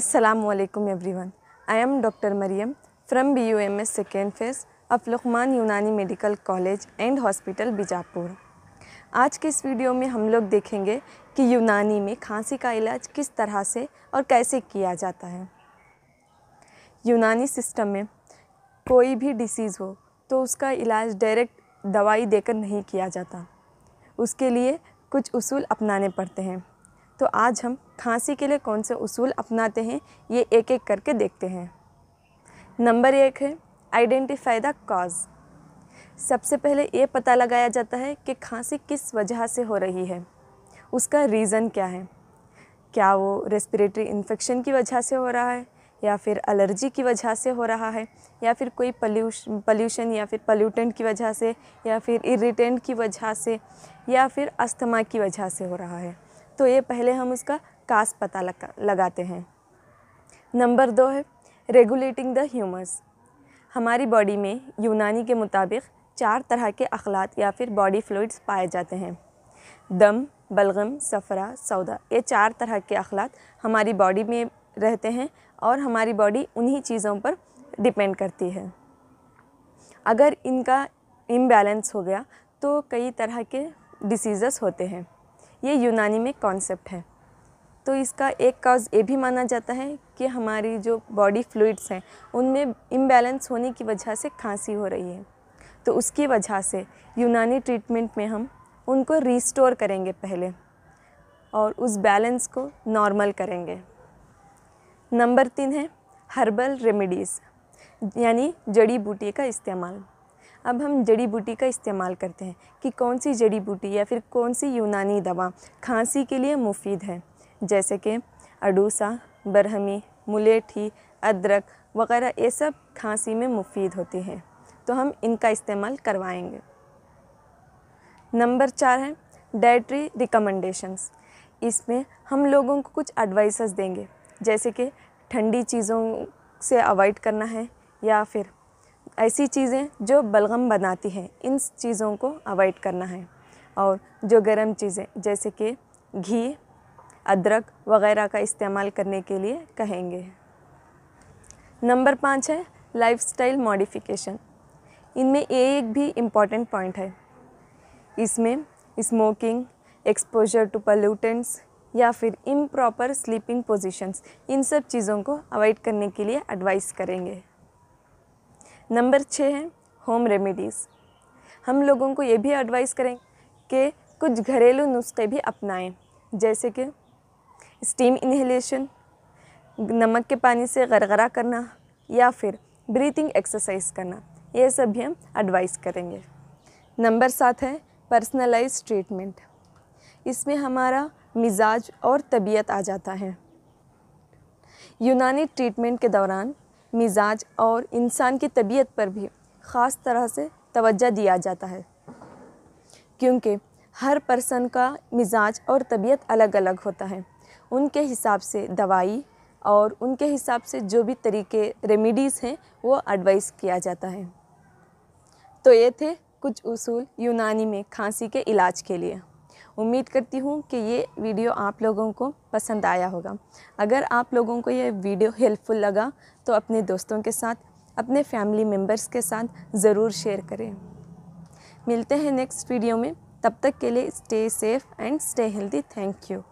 Assalamu everyone. I am Dr. Mariam from BUMS second phase of Luqman Yunani Medical College and Hospital Bijapur. आज के इस video में हम लोग देखेंगे कि यूनानी में खांसी का इलाज किस तरह से और कैसे किया जाता है यूनानी सिस्टम में कोई भी डिसीज़ हो तो उसका इलाज डायरेक्ट दवाई देकर नहीं किया जाता उसके लिए कुछ उसूल अपनाने पड़ते हैं तो आज हम खांसी के लिए कौन से उसूल अपनाते हैं ये एक एक करके देखते हैं नंबर एक है आइडेंटिफाई द कॉज सबसे पहले ये पता लगाया जाता है कि खांसी किस वजह से हो रही है उसका रीज़न क्या है क्या वो रेस्पिरेटरी इन्फेक्शन की वजह से हो रहा है या फिर एलर्जी की वजह से हो रहा है या फिर कोई पल्यूशन पल्यूशन या फिर पल्यूटेंट की वजह से या फिर इरीटेंट की वजह से या फिर अस्थमा की वजह से हो रहा है तो ये पहले हम उसका कास्ट पता लगाते हैं नंबर दो है रेगुलेटिंग द ह्यूमर्स हमारी बॉडी में यूनानी के मुताबिक चार तरह के अखलात या फिर बॉडी फ्लूड्स पाए जाते हैं दम बलगम सफ़रा सौदा ये चार तरह के अखलात हमारी बॉडी में रहते हैं और हमारी बॉडी उन्हीं चीज़ों पर डिपेंड करती है अगर इनका इम्बैलेंस हो गया तो कई तरह के डिसीज़स होते हैं ये यूनानी में कॉन्सेप्ट है तो इसका एक काज ये भी माना जाता है कि हमारी जो बॉडी फ्लूइड्स हैं उनमें इम्बैलेंस होने की वजह से खांसी हो रही है तो उसकी वजह से यूनानी ट्रीटमेंट में हम उनको रिस्टोर करेंगे पहले और उस बैलेंस को नॉर्मल करेंगे नंबर तीन है हर्बल रेमेडीज़ यानी जड़ी बूटी का इस्तेमाल अब हम जड़ी बूटी का इस्तेमाल करते हैं कि कौन सी जड़ी बूटी या फिर कौन सी यूनानी दवा खांसी के लिए मुफीद है जैसे कि अडूसा बरहमी मुलेठी अदरक वगैरह ये सब खांसी में मुफीद होती हैं तो हम इनका इस्तेमाल करवाएंगे नंबर चार है डाइट्री रिकमेंडेशंस इसमें हम लोगों को कुछ एडवाइसेस देंगे जैसे कि ठंडी चीज़ों से अवॉइड करना है या फिर ऐसी चीज़ें जो बलगम बनाती हैं इन चीज़ों को अवॉइड करना है और जो गर्म चीज़ें जैसे कि घी अदरक वगैरह का इस्तेमाल करने के लिए कहेंगे नंबर पाँच है लाइफस्टाइल मॉडिफिकेशन इनमें एक भी इम्पॉर्टेंट पॉइंट है इसमें स्मोकिंग एक्सपोजर टू पल्यूटेंट्स या फिर इम्प्रॉपर स्लीपिंग पोजिशंस इन सब चीज़ों को अवॉइड करने के लिए एडवाइस करेंगे नंबर छः है होम रेमेडीज़ हम लोगों को ये भी एडवाइस करें कि कुछ घरेलू नुस्खे भी अपनाएं जैसे कि स्टीम इन्हेलेशन नमक के पानी से गरगरा करना या फिर ब्रीथिंग एक्सरसाइज करना ये सब भी हम एडवाइस करेंगे नंबर सात है पर्सनलाइज ट्रीटमेंट इसमें हमारा मिजाज और तबीयत आ जाता है यूनानी ट्रीटमेंट के दौरान मिजाज और इंसान की तबीयत पर भी ख़ास तरह से तवज्जो दिया जाता है क्योंकि हर पर्सन का मिजाज और तबीयत अलग अलग होता है उनके हिसाब से दवाई और उनके हिसाब से जो भी तरीके रेमिडीज़ हैं वो एडवाइस किया जाता है तो ये थे कुछ उसूल यूनानी में खांसी के इलाज के लिए उम्मीद करती हूँ कि ये वीडियो आप लोगों को पसंद आया होगा अगर आप लोगों को ये वीडियो हेल्पफुल लगा तो अपने दोस्तों के साथ अपने फैमिली मेम्बर्स के साथ ज़रूर शेयर करें मिलते हैं नेक्स्ट वीडियो में तब तक के लिए stay safe and stay healthy thank you